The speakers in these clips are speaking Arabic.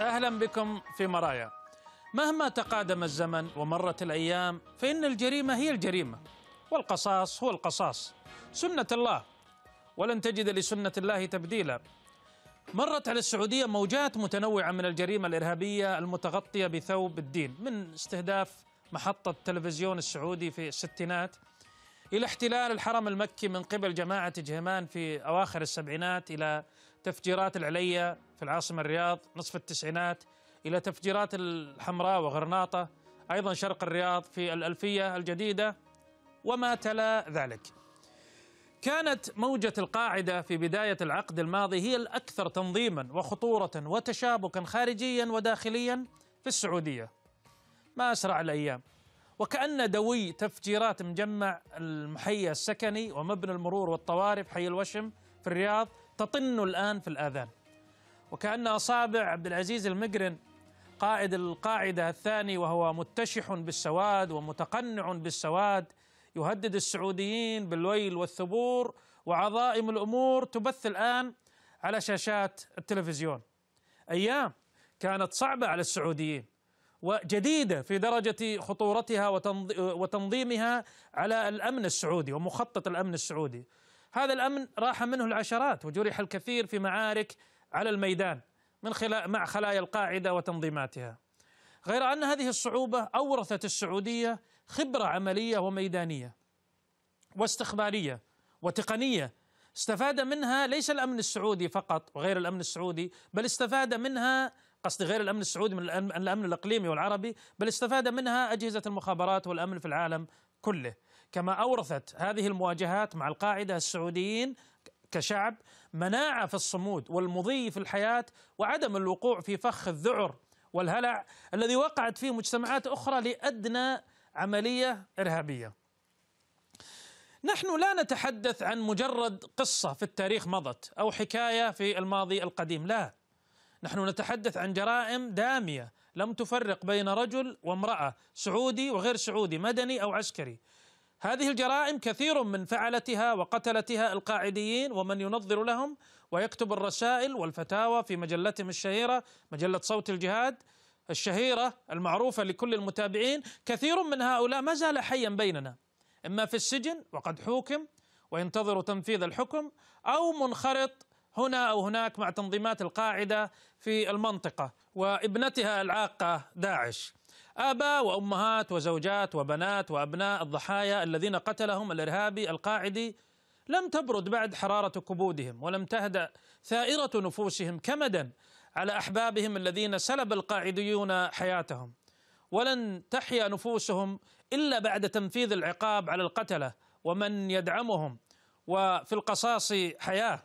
أهلا بكم في مرايا مهما تقادم الزمن ومرت الأيام فإن الجريمة هي الجريمة والقصاص هو القصاص سنة الله ولن تجد لسنة الله تبديلا مرت على السعودية موجات متنوعة من الجريمة الإرهابية المتغطية بثوب الدين من استهداف محطة التلفزيون السعودي في الستينات إلى احتلال الحرم المكي من قبل جماعة جهمان في أواخر السبعينات إلى تفجيرات العلية في العاصمة الرياض نصف التسعينات إلى تفجيرات الحمراء وغرناطة أيضا شرق الرياض في الألفية الجديدة وما تلا ذلك كانت موجة القاعدة في بداية العقد الماضي هي الأكثر تنظيما وخطورة وتشابكا خارجيا وداخليا في السعودية ما أسرع الأيام وكأن دوي تفجيرات مجمع المحيى السكني ومبنى المرور والطوارف حي الوشم في الرياض تطن الآن في الآذان وكأن أصابع عبد العزيز المقرن قائد القاعدة الثاني وهو متشح بالسواد ومتقنع بالسواد يهدد السعوديين بالويل والثبور وعظائم الأمور تبث الآن على شاشات التلفزيون أيام كانت صعبة على السعوديين وجديدة في درجة خطورتها وتنظيمها على الأمن السعودي ومخطط الأمن السعودي هذا الأمن راح منه العشرات وجرح الكثير في معارك على الميدان من خلال مع خلايا القاعده وتنظيماتها. غير ان هذه الصعوبه اورثت السعوديه خبره عمليه وميدانيه واستخباريه وتقنيه استفاد منها ليس الامن السعودي فقط وغير الامن السعودي بل استفاد منها قصدي غير الامن السعودي من الامن, الاقليمي والعربي بل استفاد منها اجهزه المخابرات والامن في العالم كله كما اورثت هذه المواجهات مع القاعده السعوديين كشعب مناعه في الصمود والمضي في الحياه وعدم الوقوع في فخ الذعر والهلع الذي وقعت فيه مجتمعات اخرى لادنى عمليه ارهابيه. نحن لا نتحدث عن مجرد قصه في التاريخ مضت او حكايه في الماضي القديم، لا. نحن نتحدث عن جرائم داميه لم تفرق بين رجل وامراه، سعودي وغير سعودي، مدني او عسكري. هذه الجرائم كثير من فعلتها وقتلتها القاعديين ومن ينظر لهم ويكتب الرسائل والفتاوى في مجلتهم الشهيره مجله صوت الجهاد الشهيره المعروفه لكل المتابعين كثير من هؤلاء ما زال حيا بيننا اما في السجن وقد حوكم وينتظر تنفيذ الحكم او منخرط هنا او هناك مع تنظيمات القاعده في المنطقه وابنتها العاقه داعش آباء وأمهات وزوجات وبنات وأبناء الضحايا الذين قتلهم الإرهابي القاعدي لم تبرد بعد حرارة كبودهم ولم تهدأ ثائرة نفوسهم كمدا على أحبابهم الذين سلب القاعديون حياتهم ولن تحيا نفوسهم إلا بعد تنفيذ العقاب على القتلة ومن يدعمهم وفي القصاص حياه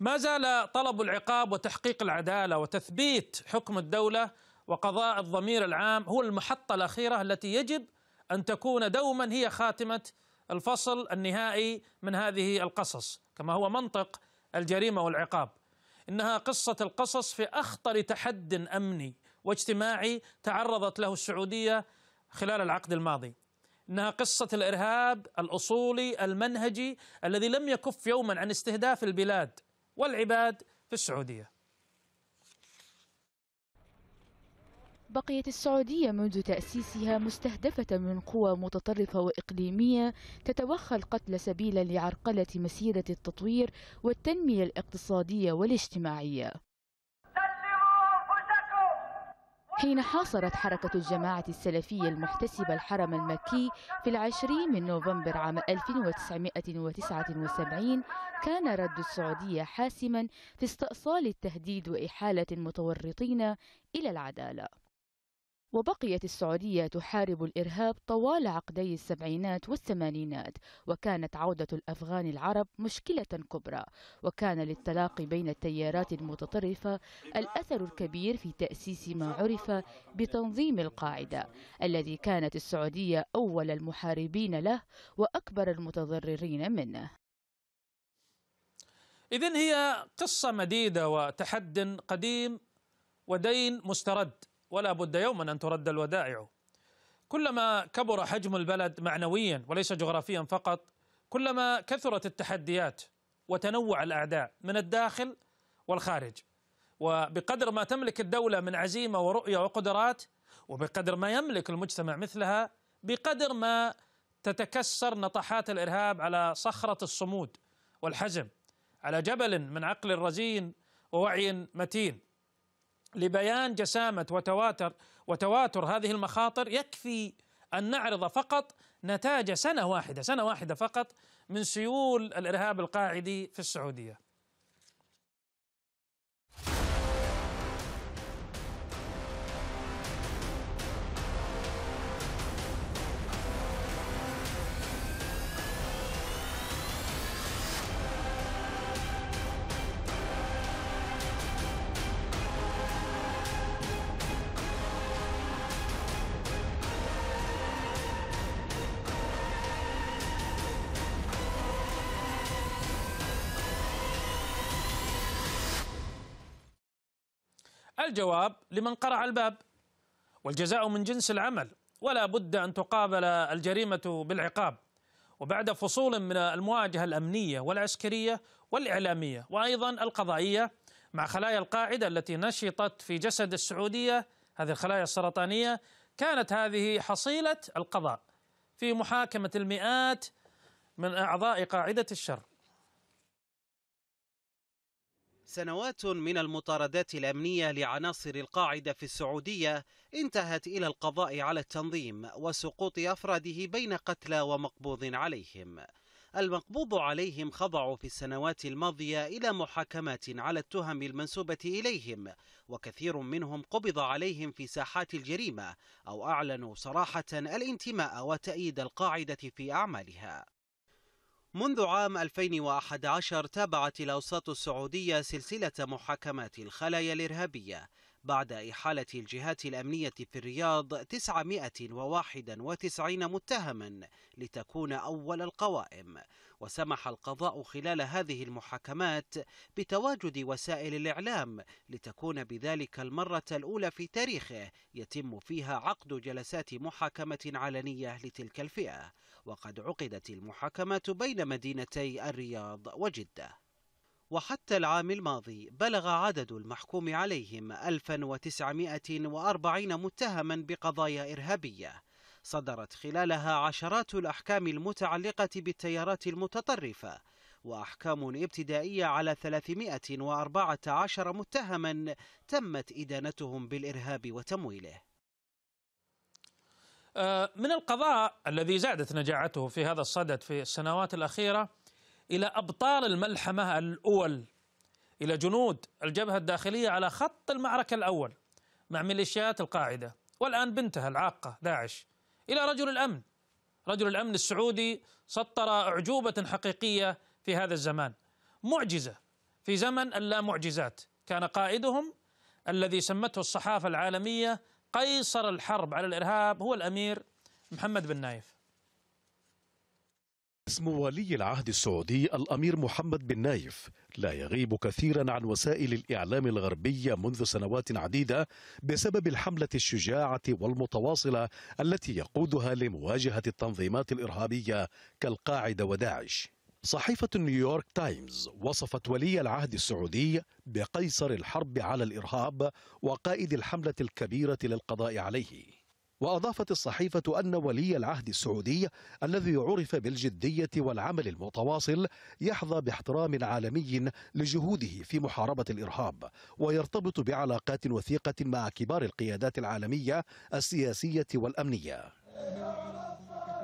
ما زال طلب العقاب وتحقيق العداله وتثبيت حكم الدوله وقضاء الضمير العام هو المحطة الأخيرة التي يجب أن تكون دوما هي خاتمة الفصل النهائي من هذه القصص كما هو منطق الجريمة والعقاب إنها قصة القصص في أخطر تحد أمني واجتماعي تعرضت له السعودية خلال العقد الماضي انها قصه الارهاب الاصولي المنهجي الذي لم يكف يوما عن استهداف البلاد والعباد في السعوديه بقيت السعودية منذ تأسيسها مستهدفة من قوى متطرفة وإقليمية تتوخى القتل سبيلا لعرقلة مسيرة التطوير والتنمية الاقتصادية والاجتماعية حين حاصرت حركة الجماعة السلفية المحتسبة الحرم المكي في العشرين من نوفمبر عام 1979 كان رد السعودية حاسما في استئصال التهديد وإحالة المتورطين إلى العدالة وبقيت السعودية تحارب الإرهاب طوال عقدي السبعينات والثمانينات وكانت عودة الأفغان العرب مشكلة كبرى وكان للتلاقي بين التيارات المتطرفة الأثر الكبير في تأسيس ما عرف بتنظيم القاعدة الذي كانت السعودية أول المحاربين له وأكبر المتضررين منه إذن هي قصة مديدة وتحد قديم ودين مسترد ولا بد يوما أن ترد الودائع كلما كبر حجم البلد معنويا وليس جغرافيا فقط كلما كثرت التحديات وتنوع الأعداء من الداخل والخارج وبقدر ما تملك الدولة من عزيمة ورؤية وقدرات وبقدر ما يملك المجتمع مثلها بقدر ما تتكسر نطحات الإرهاب على صخرة الصمود والحزم على جبل من عقل رزين ووعي متين لبيان جسامة وتواتر وتواتر هذه المخاطر يكفي أن نعرض فقط نتاج سنة واحدة سنة واحدة فقط من سيول الإرهاب القاعدي في السعودية الجواب لمن قرع الباب والجزاء من جنس العمل ولا بد أن تقابل الجريمة بالعقاب وبعد فصول من المواجهة الأمنية والعسكرية والإعلامية وأيضا القضائية مع خلايا القاعدة التي نشطت في جسد السعودية هذه الخلايا السرطانية كانت هذه حصيلة القضاء في محاكمة المئات من أعضاء قاعدة الشر سنوات من المطاردات الأمنية لعناصر القاعدة في السعودية انتهت إلى القضاء على التنظيم وسقوط أفراده بين قتلى ومقبوض عليهم المقبوض عليهم خضعوا في السنوات الماضية إلى محاكمات على التهم المنسوبة إليهم وكثير منهم قبض عليهم في ساحات الجريمة أو أعلنوا صراحة الانتماء وتأييد القاعدة في أعمالها منذ عام 2011 تابعت الأوساط السعودية سلسلة محاكمات الخلايا الإرهابية بعد إحالة الجهات الأمنية في الرياض 991 متهما لتكون أول القوائم وسمح القضاء خلال هذه المحاكمات بتواجد وسائل الإعلام لتكون بذلك المرة الأولى في تاريخه يتم فيها عقد جلسات محاكمة علنية لتلك الفئة وقد عقدت المحاكمات بين مدينتي الرياض وجدة وحتى العام الماضي بلغ عدد المحكوم عليهم 1940 متهما بقضايا إرهابية صدرت خلالها عشرات الأحكام المتعلقة بالتيارات المتطرفة وأحكام ابتدائية على 314 متهما تمت إدانتهم بالإرهاب وتمويله آه، من القضاء الذي زادت نجاعته في هذا الصدد في السنوات الأخيرة إلى أبطال الملحمة الأول إلى جنود الجبهة الداخلية على خط المعركة الأول مع ميليشيات القاعدة والآن بنتها العاقة داعش إلى رجل الأمن رجل الأمن السعودي سطر أعجوبة حقيقية في هذا الزمان معجزة في زمن اللا معجزات كان قائدهم الذي سمته الصحافة العالمية قيصر الحرب على الإرهاب هو الأمير محمد بن نايف اسم ولي العهد السعودي الأمير محمد بن نايف لا يغيب كثيرا عن وسائل الإعلام الغربية منذ سنوات عديدة بسبب الحملة الشجاعة والمتواصلة التي يقودها لمواجهة التنظيمات الإرهابية كالقاعدة وداعش صحيفة نيويورك تايمز وصفت ولي العهد السعودي بقيصر الحرب على الإرهاب وقائد الحملة الكبيرة للقضاء عليه وأضافت الصحيفة أن ولي العهد السعودي الذي عرف بالجدية والعمل المتواصل يحظى باحترام عالمي لجهوده في محاربة الإرهاب ويرتبط بعلاقات وثيقة مع كبار القيادات العالمية السياسية والأمنية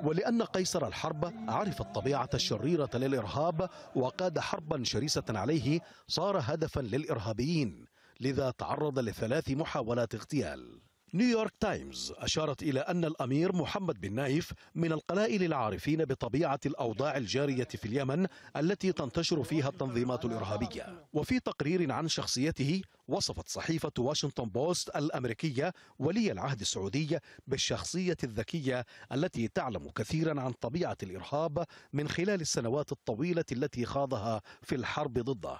ولأن قيصر الحرب عرف الطبيعة الشريرة للإرهاب وقاد حربا شرسة عليه صار هدفا للإرهابيين لذا تعرض لثلاث محاولات اغتيال نيويورك تايمز أشارت إلى أن الأمير محمد بن نايف من القلائل العارفين بطبيعة الأوضاع الجارية في اليمن التي تنتشر فيها التنظيمات الإرهابية وفي تقرير عن شخصيته وصفت صحيفة واشنطن بوست الأمريكية ولي العهد السعودي بالشخصية الذكية التي تعلم كثيرا عن طبيعة الإرهاب من خلال السنوات الطويلة التي خاضها في الحرب ضده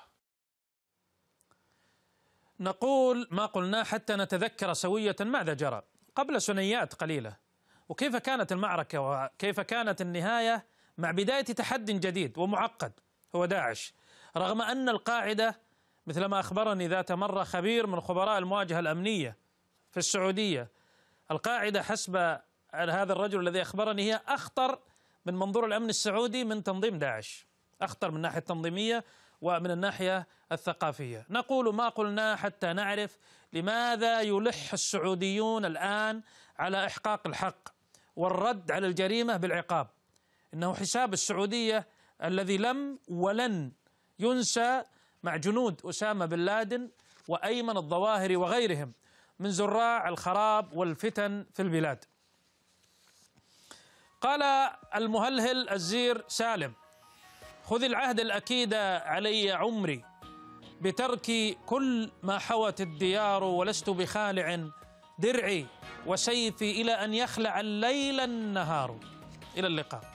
نقول ما قلناه حتى نتذكر سوية ماذا جرى قبل سنيات قليلة وكيف كانت المعركة وكيف كانت النهاية مع بداية تحد جديد ومعقد هو داعش رغم أن القاعدة مثلما أخبرني ذات مرة خبير من خبراء المواجهة الأمنية في السعودية القاعدة حسب هذا الرجل الذي أخبرني هي أخطر من منظور الأمن السعودي من تنظيم داعش أخطر من ناحية تنظيمية ومن الناحية الثقافية نقول ما قلنا حتى نعرف لماذا يلح السعوديون الآن على إحقاق الحق والرد على الجريمة بالعقاب إنه حساب السعودية الذي لم ولن ينسى مع جنود أسامة بن لادن وأيمن الظواهري وغيرهم من زراع الخراب والفتن في البلاد قال المهلهل الزير سالم خذ العهد الأكيد علي عمري بترك كل ما حوت الديار ولست بخالع درعي وسيفي إلى أن يخلع الليل النهار إلى اللقاء